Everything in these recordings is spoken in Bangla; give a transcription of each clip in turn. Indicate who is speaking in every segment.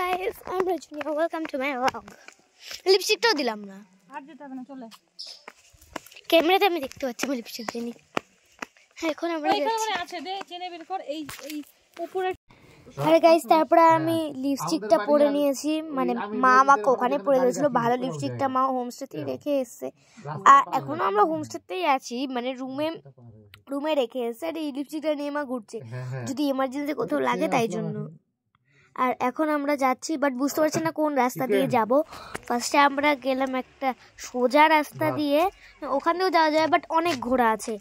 Speaker 1: গাইস আমি ওয়েলকাম টু মাই ব্লগ লিপস্টিকটাও দিলাম না আর হবে না চলে ক্যামেরাতে আমি দেখতে পাচ্ছি আমি লিপস্টিক দিইনি এখন আমরা আছে দে চেনে বের কর এই এই উপরে গাইস আমি লিপস্টিকটা পরে নিয়েছি মানে মা আমাকে ওখানে পরে দিয়েছিল ভালো লিপস্টিকটা মা হোমস্টেতেই হ্যাঁ। রেখে এসছে আর এখনো আমরা হোমস্টেতেই আছি মানে রুমে রুমে রেখে এসছে আর এই লিপস্টিকটা নিয়ে মা ঘুরছে হ্যাঁ, হ্যাঁ। যদি এমার্জেন্সি কোথাও লাগে তাই জন্য আর এখন আমরা যাচ্ছি বাট বুঝতে পারছি না কোন রাস্তা দিয়ে যাব ফার্স্টে আমরা গেলাম একটা সোজা রাস্তা দিয়ে ওখানেও যাওয়া যায় বাট অনেক ঘোরা আছে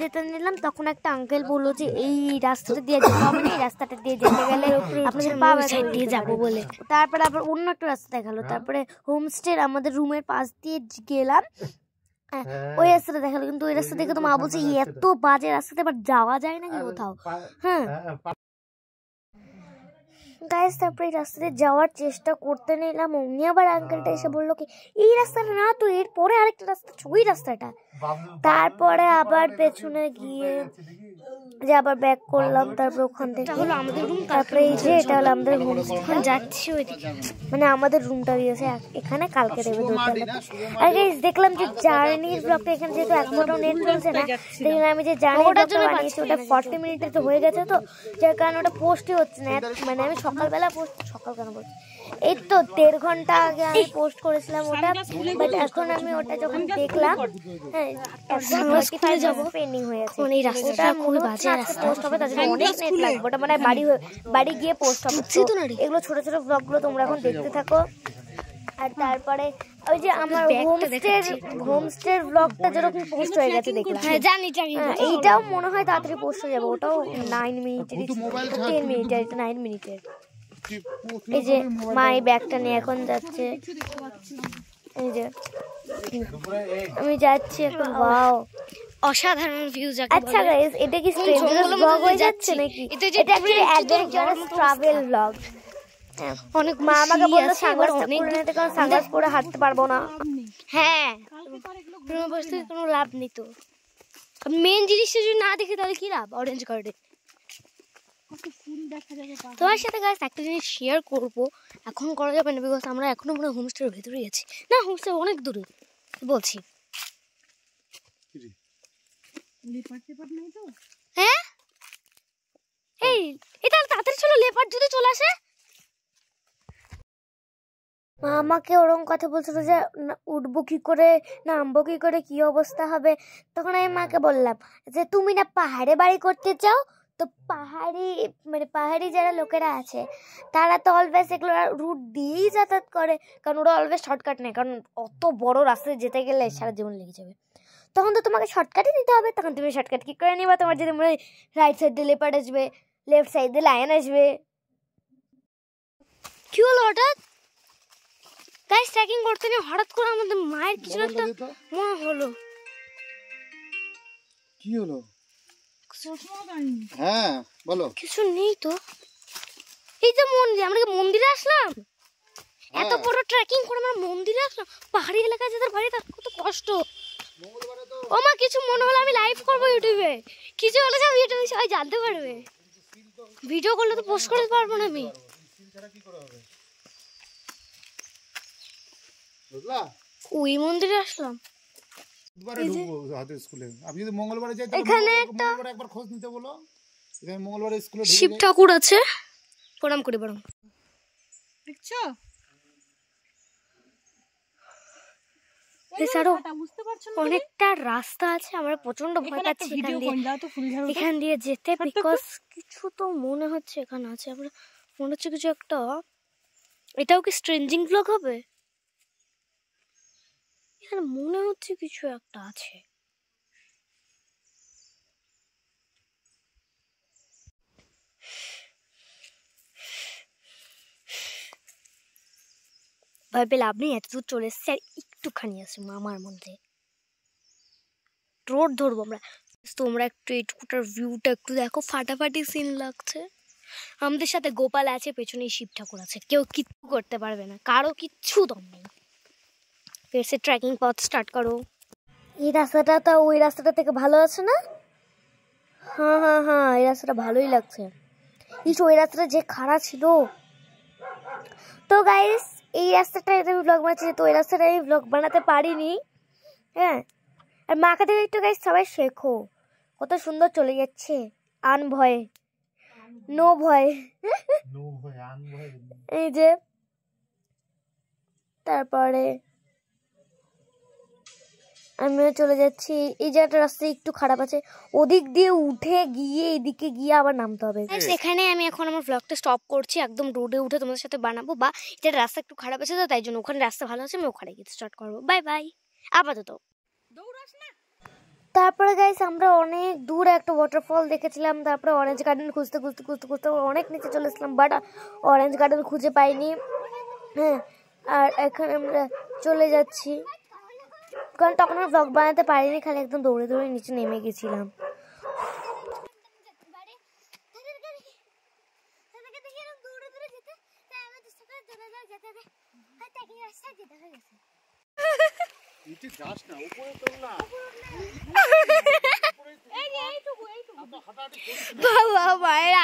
Speaker 1: যেতে নিলাম তখন একটা আঙ্কেল বললো যে এই রাস্তাটা দিয়ে যেতে হবে না এই রাস্তাটা দিয়ে যেতে গেলে আপনাদের দিয়ে যাবো বলে তারপরে আবার অন্য একটা রাস্তা দেখালো হ্যাঁ। তারপরে হোমস্টের আমাদের রুমের পাশ দিয়ে গেলাম হ্যাঁ, হ্যাঁ। ওই রাস্তাটা দেখালো কিন্তু ওই রাস্তা দেখে তো মা বলছে এত বাজে রাস্তাতে বাট যাওয়া যায় নাকি কোথাও হ্যাঁ গাইস তারপরে এই রাস্তা দিয়ে যাওয়ার চেষ্টা করতে নিলাম উনি আবার আঙ্কেলটা এসে বললো কি এই রাস্তাটা না তো এরপরে আরেকটা রাস্তা ওই রাস্তাটা তারপরে আবার পেছনে গিয়ে যে আবার ব্যাক করলাম তারপর ওখান থেকে তাহলে আমাদের রুম তারপরে এই যে এটা হলো আমাদের রুম এখন যাচ্ছি ওইদিকে মানে আমাদের রুমটা দিয়েছে এখানে কালকে দেবে দুটো আর গাইস দেখলাম যে জার্নি ব্লগটা এখানে যেহেতু এক ফোটাও নেট চলছে না দেখলাম আমি যে জার্নি ওটার জন্য বানিয়েছি ওটা ফর্টি মিনিটের তো হয়ে গেছে তো যার কারণে ওটা পোস্টই হচ্ছে না মানে আমি সকালবেলা পোস্ট সকাল কেন বলছি এই তো দেড় ঘন্টা আগে আমি পোস্ট করেছিলাম ওটা বাট এখন আমি ওটা যখন দেখলাম হ্যাঁ এখন থার্টি ফাইভ পেন্ডিং হয়ে ওটা খুবই বাজে আজকে পোস্ট হবে অনেক নেট লাগবে ওটা মানে বাড়ি বাড়ি গিয়ে পোস্ট হবে এগুলো ছোট ছোট ব্লগগুলো তোমরা এখন দেখতে থাকো আর তারপরে ওই যে আমার হোমস্টের হোমস্টের ব্লগটা যেরকম পোস্ট হয়ে গেছে দেখলাম হ্যাঁ, এইটাও মনে হয় তাড়াতাড়ি পোস্ট হয়ে যাবে ওটাও নাইন মিনিটের টেন মিনিটের এটা নাইন মিনিটের এই যে মা এই ব্যাগটা নিয়ে এখন যাচ্ছে এই যে আমি যাচ্ছি এখন বাও অসাধারণ ভিউ যাক আচ্ছা गाइस এটা কি স্ট্রেঞ্জার্স ব্লগ হয়ে যাচ্ছে নাকি এটা যে অ্যাকচুয়ালি অ্যাডভেঞ্চারাস ট্রাভেল ব্লগ অনেক মা আমাকে বললো সাগর অনেক দিনেতে কারণ সাগর পরে হাঁটতে পারবো না হ্যাঁ কোনো বস্তু কোনো লাভ নেই তো মেন জিনিসটা যদি না দেখে তাহলে কি লাভ অরেঞ্জ কার্ডে তোমার সাথে গাছ একটা জিনিস শেয়ার করব এখন করা যাবে না বিকজ আমরা এখনো মনে হয় হোমস্টের ভেতরেই আছি না হোমস্টে অনেক দূরে বলছি হ্যাঁ এই এটা তাড়াতাড়ি চলে আসে মা আমাকে ওরকম কথা বলছিল যে উঠবো কী করে নামবো কী করে কী অবস্থা হবে তখন আমি মাকে বললাম যে তুমি না পাহাড়ে বাড়ি করতে চাও তো পাহাড়ি মানে পাহাড়ি যারা লোকেরা আছে তারা তো অলওয়েজ এগুলো রুট দিয়েই যাতায়াত করে কারণ ওরা অলওয়েজ শর্টকাট নেয় কারণ অত বড় রাস্তায় যেতে গেলে সারা জীবন লেগে যাবে তখন তো তোমাকে শর্টকাটই নিতে হবে তখন তুমি শর্টকাট কি করে নিবা তোমার যদি মনে হয় রাইট সাইডে লেপার্ড আসবে লেফট সাইড দিয়ে লাইন আসবে কি হলো হঠাৎ গাইস ট্রেকিং করতে নিয়ে হঠাৎ করে আমাদের মায়ের কিছু একটা মনে হলো কি হলো হ্যাঁ বলো কিছু নেই তো এই যে মন্দির আমরা কি মন্দিরে আসলাম এত হ্যাঁ। বড় ট্রেকিং করে আমরা মন্দিরে আসলাম পাহাড়ি এলাকায় যেতে বাড়ি তার কত কষ্ট ও মা কিছু মনে হলো আমি লাইভ করব ইউটিউবে কিছু হলে সব ইউটিউবে সবাই জানতে পারবে ভিডিও করলে তো পোস্ট করতে পারবো না আমি ওই মন্দিরে আসলাম শিব ঠাকুর আছে প্রণাম করি বরং দেখছো অনেকটা রাস্তা আছে আমরা প্রচন্ড ভয় পাচ্ছি এখান দিয়ে এখান দিয়ে যেতে বিকজ কিছু তো মনে হচ্ছে এখানে আছে আমরা মনে হচ্ছে কিছু একটা এটাও কি স্ট্রেঞ্জিং ব্লগ হবে এখানে মনে হচ্ছে কিছু একটা আছে ভাই পেলে আপনি এত দূর চলে এসছে একটুখানি আছে মামার মধ্যে রোড ধরবো আমরা তোমরা একটু এটুকুটার ভিউটা একটু দেখো ফাটাফাটি সিন লাগছে আমাদের সাথে গোপাল আছে পেছনে শিব ঠাকুর আছে কেউ কিচ্ছু করতে পারবে না কারো কিচ্ছু দম নেই ফের সে ট্রেকিং পথ স্টার্ট করো এই রাস্তাটা তো ওই রাস্তাটা থেকে ভালো আছে না হ্যাঁ হ্যাঁ হ্যাঁ এই রাস্তাটা ভালোই লাগছে ইস ওই রাস্তাটা যে খাড়া ছিল তো গাইস এই রাস্তাটায় আমি ব্লগ বানাচ্ছি তো এই রাস্তাটায় আমি ব্লগ বানাতে পারিনি হ্যাঁ আর মা কাদের একটু গাছ সবাই শেখো কত সুন্দর চলে যাচ্ছে আন ভয়ে নো ভয় এই যে তারপরে আমিও চলে যাচ্ছি এই জায়গাটা রাস্তা একটু খারাপ আছে ওদিক দিয়ে উঠে গিয়ে এদিকে গিয়ে আবার নামতে হবে সেখানে আমি এখন আমার ব্লগটা স্টপ করছি একদম রোডে উঠে তোমাদের সাথে বানাবো বা এটা রাস্তা একটু খারাপ আছে তো তাই জন্য ওখানে রাস্তা ভালো আছে আমি ওখানে গিয়ে স্টার্ট করবো বাই বাই আপাতত তারপরে গাইস আমরা অনেক দূরে একটা ওয়াটারফল দেখেছিলাম তারপরে অরেঞ্জ গার্ডেন খুঁজতে খুঁজতে খুঁজতে খুঁজতে অনেক নিচে চলে এসেছিলাম বাট অরেঞ্জ গার্ডেন খুঁজে পাইনি হ্যাঁ আর এখন আমরা চলে যাচ্ছি কারণ তখন আমি ব্লগ বানাতে পারিনি খালি একদম দৌড়ে দৌড়ে নিচে নেমে গেছিলাম বাবা মায়ের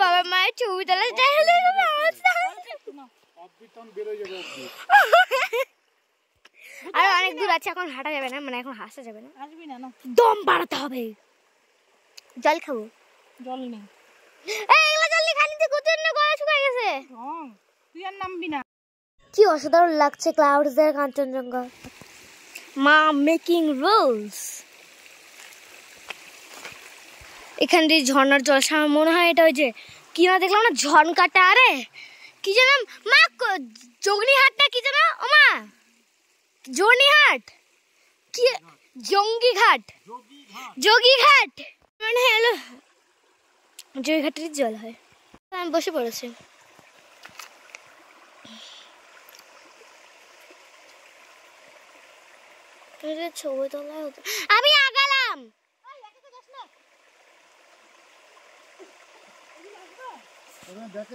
Speaker 1: বাবা মায়ের ছবি তোলা বেরোয় যাবে আছে এখন হাঁটা যাবে না মানে এখন হাসা যাবে না আসবি না না দম বাড়াতে হবে জল খাবো জল নেই এই এগুলো জল নেই তো কুতুর না গলা শুকায় গেছে তুই আর নামবি না কি অসাধারণ লাগছে ক্লাউডস এর কাঞ্চনজঙ্ঘা মা মেকিং রুলস এখান দিয়ে ঝর্ণার জল সামনে মনে হয় এটা ওই যে কি না দেখলাম না ঝর্ণকাটা আরে কি জানাম মা জগনি হাটটা কি জানা ও মা জোনিহাট কি জঙ্গিঘাট ঘাট মানে হ্যালো ঘাটের জল হয় আমি বসে পড়েছি ছবি তোলা আমি আগালাম দেখে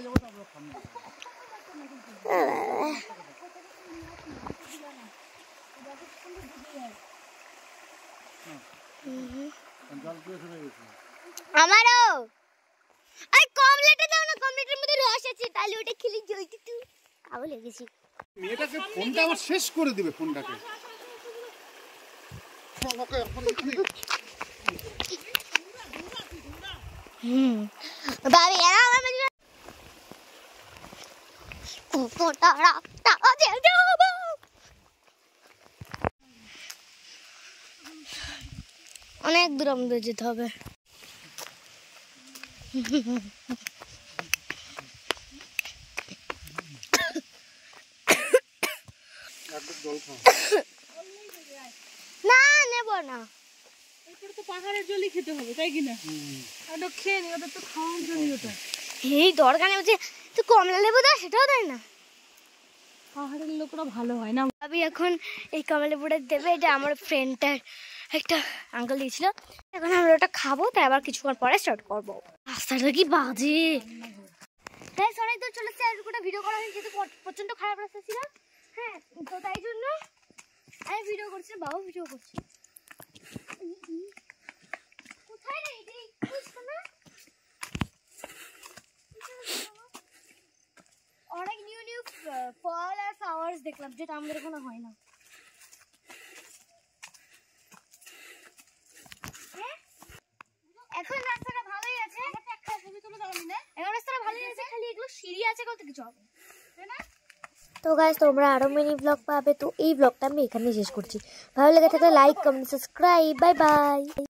Speaker 1: আমারও আই কমলেটে দাও না কমলেটের মধ্যে রস আছে তাহলে ওটা খেলে জলদি তুই আবার লেগেছি মেয়েটাকে ফোনটা আমার শেষ করে দিবে ফোনটাকে হুম বাবা এরা আমার অনেক দূর আমাদের যেতে হবে না নেব না খেতে হবে তাই খেয়ে তো দরকার নেই তো কমলা লেবু দেয় সেটাও দেয় না পাহাড়ের লোকরা ভালো হয় না আমি এখন এই কমলা লেবুটা দেবে এটা আমার ফ্রেন্ডটার একটা আঙ্কেল দিয়েছিল এখন আমরা ওটা খাবো তাই আবার কিছুক্ষণ পরে স্টার্ট করবো রাস্তাটা কি বাজে তাই অনেক তো চলে এসেছি আর একটা ভিডিও করা হয়েছে যেহেতু প্রচণ্ড খারাপ রাস্তা ছিল হ্যাঁ তো তাই জন্য আমি ভিডিও করছি বাবা ভিডিও করছি কোথায় রে অনেক নিউ নিউ ফল আর ফ্লাওয়ার্স দেখলাম যেটা আমাদের ওখানে হয় না কিছু হবে তো গাইজ তোমরা আরও মিনি ব্লগ পাবে তো এই ব্লগটা আমি এখানে শেষ করছি ভালো লেগে থাকলে like comment subscribe bye by